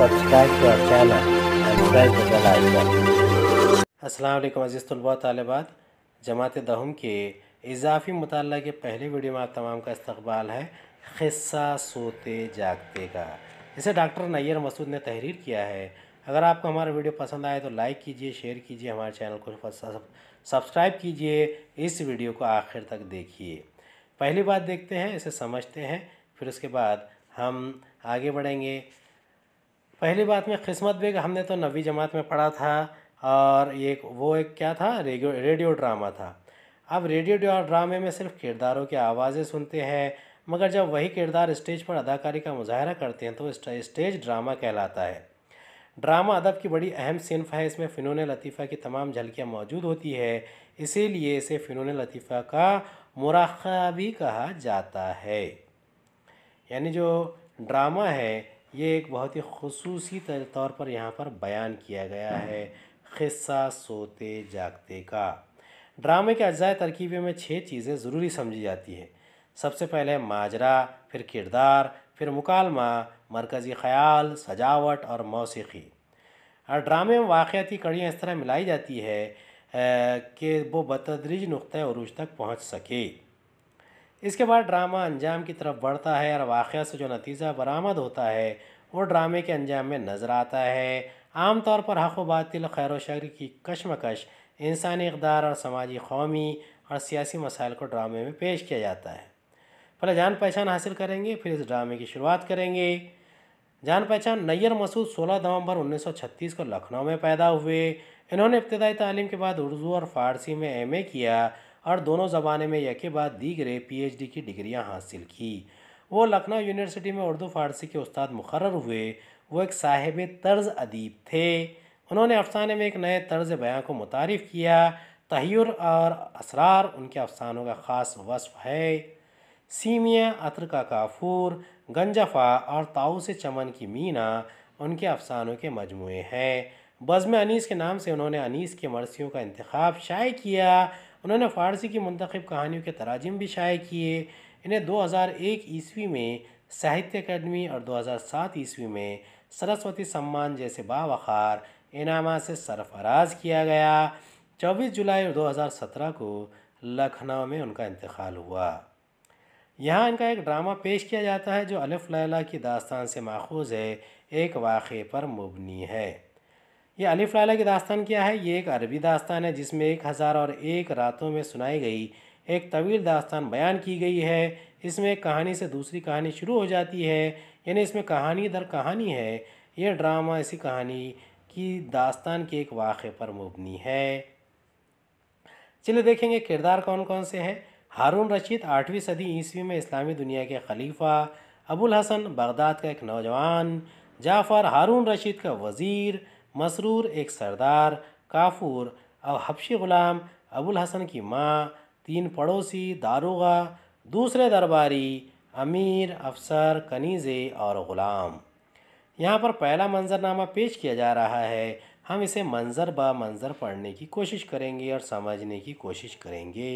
subscribe to our channel and press the bell icon. Aslam अज़ीज़ तलबा तालबात जमात दहम के इजाफी मुताल के पहले वीडियो में आप तमाम का इस्तबाल है खिस्सा सोते जागते का इसे डॉक्टर नैयर मसूद ने तहरीर किया है अगर आपको हमारा वीडियो पसंद आए तो लाइक कीजिए शेयर कीजिए हमारे चैनल को सब्सक्राइब कीजिए इस वीडियो को आखिर तक देखिए पहली बात देखते हैं इसे समझते हैं फिर उसके बाद हम आगे बढ़ेंगे पहली बात में किस्मत बेग हमने तो नवी जमात में पढ़ा था और एक वो एक क्या था रेडियो रेडियो ड्रामा था अब रेडियो ड्रामे में सिर्फ किरदारों की आवाज़ें सुनते हैं मगर जब वही किरदार स्टेज पर अदाकारी का मुजाहरा करते हैं तो स्टेज ड्रामा कहलाता है ड्रामा अदब की बड़ी अहम सिनफ है इसमें फ़िनून लतीफ़ा की तमाम झलकियाँ मौजूद होती है इसीलिए इसे फ़िनन लतीफ़ा का मुराखा भी कहा जाता है यानी जो ड्रामा है ये एक बहुत ही खसूस तौर पर यहाँ पर बयान किया गया है ख़िस्सा सोते जागते का ड्रामे के अज्जाए तरकीबे में छः चीज़ें ज़रूरी समझी जाती है सबसे पहले माजरा फिर किरदार फिर मुकालमा मरकज़ी ख़्याल सजावट और मौसीकी और ड्रामे में वाक़ती कड़ियाँ इस तरह मिलाई जाती है कि वो बतदरीज नुक़ अरूज तक पहुँच सके इसके बाद ड्रामा अंजाम की तरफ बढ़ता है और वाक़ से जो नतीजा बरामद होता है वो ड्रामे के अंजाम में नज़र आता है आमतौर पर हक़ व खैर शर की कशमकश इंसानी इकदार और समाजी कौमी और सियासी मसाइल को ड्रामे में पेश किया जाता है पहले जान पहचान हासिल करेंगे फिर इस ड्रामे की शुरुआत करेंगे जान पहचान नैयर मसूद 16 नवंबर 1936 को लखनऊ में पैदा हुए इन्होंने इब्तदाई तालीम के बाद उर्दू और फ़ारसी में एम किया और दोनों ज़बानों में यके बाद दीगरे पीएचडी की डिग्रियां हासिल की वो लखनऊ यूनिवर्सिटी में उर्दू फ़ारसी के उस्ताद मुकर हुए वो एक साहिब तर्ज अदीब थे उन्होंने अफसाने में एक नए तर्ज बयां को मुतारफ़ किया तहयर और असरार उनके अफसानों का ख़ास वसफ़ है सीमिया अतर का काफूर गंजफा और ताऊ से चमन की मीना उनके अफसानों के मजमू हैं बज़म अनीस के नाम से उन्होंने अनीस के मरसियों का इंतखब शाये किया उन्होंने फ़ारसी की मंतखब कहानियों के तराजम भी शाये किए इन्हें 2001 ईस्वी में साहित्य अकादमी और 2007 ईस्वी में सरस्वती सम्मान जैसे बावखार इनामा से सरफराज किया गया 24 जुलाई 2017 को लखनऊ में उनका इंतकाल हुआ यहाँ इनका एक ड्रामा पेश किया जाता है जो अलफ लैला की दास्तान से माखूज है एक वाक़े पर मुबनी है ये अलिफ लाला की दास्तान क्या है ये एक अरबी दास्तान है जिसमें एक हज़ार और एक रातों में सुनाई गई एक तवील दास्तान बयान की गई है इसमें एक कहानी से दूसरी कहानी शुरू हो जाती है यानी इसमें कहानी दर कहानी है यह ड्रामा इसी कहानी की दास्तान के एक वाक़े पर मुबनी है चलिए देखेंगे किरदार कौन कौन से हैं हारून रशीद आठवीं सदी ईस्वी में इस्लामी दुनिया के खलीफा अबुल हसन बगदाद का एक नौजवान जाफ़र हारून रशीद का वज़ीर मसरूर एक सरदार काफूर और हफ्शी ग़ुलाम अबुल हसन की माँ तीन पड़ोसी दारोगा दूसरे दरबारी अमीर अफसर कनीज़े और ग़ुलाम यहाँ पर पहला मंजरनामा पेश किया जा रहा है हम इसे मंज़र ब मंज़र पढ़ने की कोशिश करेंगे और समझने की कोशिश करेंगे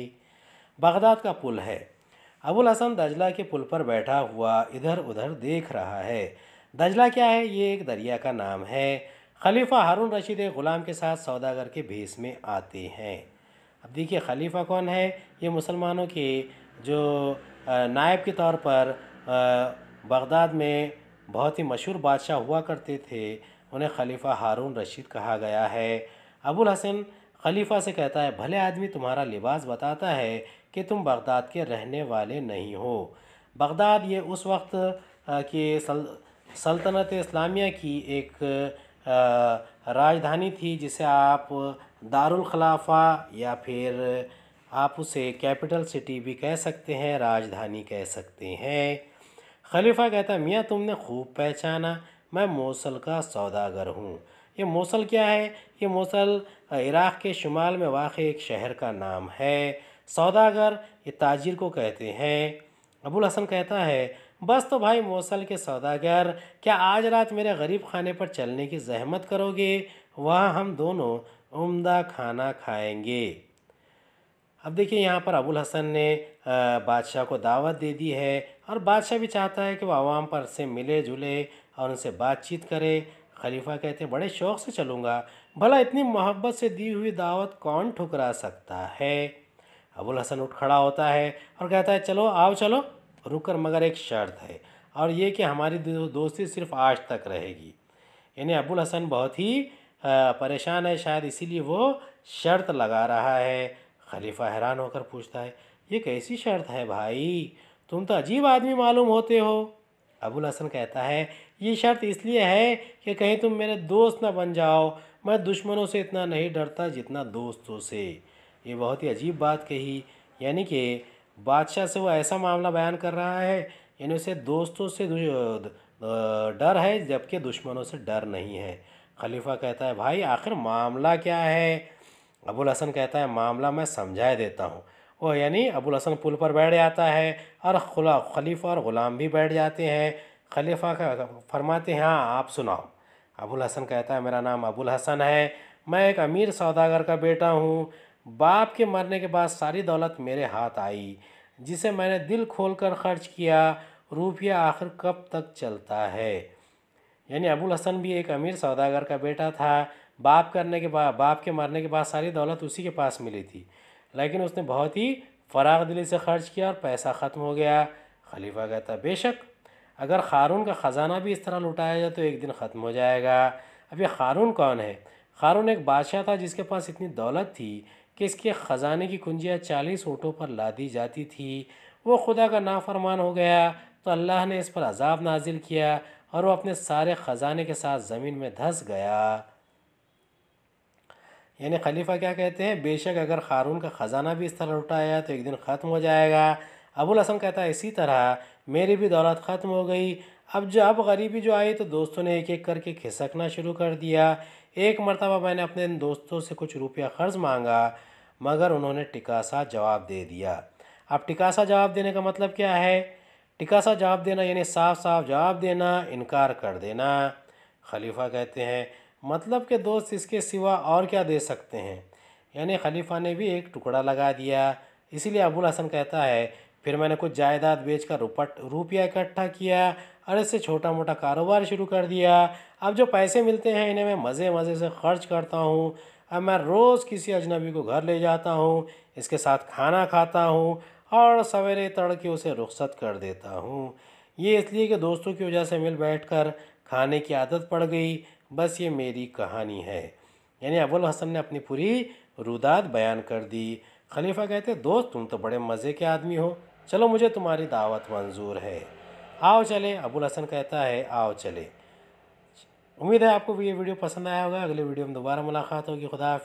बगदाद का पुल है अबुल हसन दजला के पुल पर बैठा हुआ इधर उधर देख रहा है दजला क्या है ये एक दरिया का नाम है खलीफा हारून रशीद एक ग़ुलाम के साथ सौदागर के भेस में आते हैं अब देखिए खलीफा कौन है ये मुसलमानों के जो नायब के तौर पर बगदाद में बहुत ही मशहूर बादशाह हुआ करते थे उन्हें खलीफा हारून रशीद कहा गया है अबुल हसन खलीफा से कहता है भले आदमी तुम्हारा लिबास बताता है कि तुम बगदाद के रहने वाले नहीं हो बगदाद ये उस वक्त की सल सल्तनत इस्लामिया की एक राजधानी थी जिसे आप दारुल खलाफा या फिर आप उसे कैपिटल सिटी भी कह सकते हैं राजधानी कह सकते हैं खलीफा कहता मियाँ तुमने खूब पहचाना मैं मौसल का सौदागर हूँ ये मौसल क्या है ये मौसल इराक़ के शुमाल में वाक़ एक शहर का नाम है सौदागर ये ताजिर को कहते हैं अबुल हसन कहता है बस तो भाई मौसल के सौदागर क्या आज रात मेरे गरीब खाने पर चलने की जहमत करोगे वहाँ हम दोनों उम्दा खाना खाएंगे अब देखिए यहाँ पर अबुल हसन ने बादशाह को दावत दे दी है और बादशाह भी चाहता है कि वह आवाम पर से मिले जुले और उनसे बातचीत करे खलीफा कहते हैं बड़े शौक़ से चलूँगा भला इतनी मोहब्बत से दी हुई दावत कौन ठुकरा सकता है अबुल हसन उठ खड़ा होता है और कहता है चलो आओ चलो रुकर मगर एक शर्त है और ये कि हमारी दोस्ती सिर्फ आज तक रहेगी यानी अबुल हसन बहुत ही परेशान है शायद इसीलिए वो शर्त लगा रहा है खलीफा हैरान होकर पूछता है ये कैसी शर्त है भाई तुम तो अजीब आदमी मालूम होते हो अबुल हसन कहता है ये शर्त इसलिए है कि कहीं तुम मेरे दोस्त ना बन जाओ मैं दुश्मनों से इतना नहीं डरता जितना दोस्तों से ये बहुत ही अजीब बात कही यानी कि बादशाह से वो ऐसा मामला बयान कर रहा है यानी उसे दोस्तों से डर है जबकि दुश्मनों से डर नहीं है खलीफा कहता है भाई आखिर मामला क्या है अबुल हसन कहता है मामला मैं समझा देता हूँ वो यानी अबुल हसन पुल पर बैठ जाता है और खुला खलीफा और ग़ुलाम भी बैठ जाते हैं खलीफा का फरमाते हैं हाँ आप सुनाओ अबुल हसन कहता है मेरा नाम अबुल हसन है मैं एक अमीर सौदागर का बेटा हूँ बाप के मरने के बाद सारी दौलत मेरे हाथ आई जिसे मैंने दिल खोल कर खर्च किया रुपया आखिर कब तक चलता है यानी अबुल हसन भी एक अमीर सौदागर का बेटा था बाप करने के बाद बाप के मरने के बाद सारी दौलत उसी के पास मिली थी लेकिन उसने बहुत ही फराग दिली से खर्च किया और पैसा ख़त्म हो गया खलीफा कहता बेशक अगर खारून का ख़जाना भी इस तरह लुटाया जाए तो एक दिन ख़त्म हो जाएगा अब ये खारून कौन है खारून एक बादशाह था जिसके पास इतनी दौलत थी कि इसके ख़जाने की कुंजियाँ चालीस ऊँटों पर लादी जाती थी वो खुदा का नाफरमान हो गया तो अल्लाह ने इस पर अजाब नाजिल किया और वह अपने सारे ख़जाने के साथ ज़मीन में धंस गया यानी खलीफा क्या कहते हैं बेशक अगर खारून का ख़जाना भी इस तरह लुटाया तो एक दिन ख़त्म हो जाएगा अबुल हसन कहता है इसी तरह मेरी भी दौलत ख़त्म हो गई अब जब गरीबी जो आई तो दोस्तों ने एक एक करके खिसकना शुरू कर दिया एक मरतबा मैंने अपने दोस्तों से कुछ रुपया कर्ज मांगा मगर उन्होंने टिकासा जवाब दे दिया अब टिकासा जवाब देने का मतलब क्या है टिकासा जवाब देना यानी साफ साफ जवाब देना इनकार कर देना खलीफा कहते हैं मतलब के दोस्त इसके सिवा और क्या दे सकते हैं यानी खलीफा ने भी एक टुकड़ा लगा दिया इसीलिए अबुल हसन कहता है फिर मैंने कुछ जायदाद बेचकर रुपट रुपया इकट्ठा किया और इससे छोटा मोटा कारोबार शुरू कर दिया अब जो पैसे मिलते हैं इन्हें मैं मज़े मज़े से खर्च करता हूँ अब मैं रोज़ किसी अजनबी को घर ले जाता हूँ इसके साथ खाना खाता हूँ और सवेरे तड़के उसे रुख्सत कर देता हूँ ये इसलिए कि दोस्तों की वजह से मिल बैठ कर खाने की आदत पड़ गई बस ये मेरी कहानी है यानी अबुल हसन ने अपनी पूरी रुदात बयान कर दी खलीफा कहते दोस्त तुम तो बड़े मज़े के आदमी हो चलो मुझे तुम्हारी दावत मंजूर है आओ चले अबुल हसन कहता है आओ चले उम्मीद है आपको भी ये वीडियो पसंद आया होगा अगले वीडियो में दोबारा मुलाकात होगी खुदा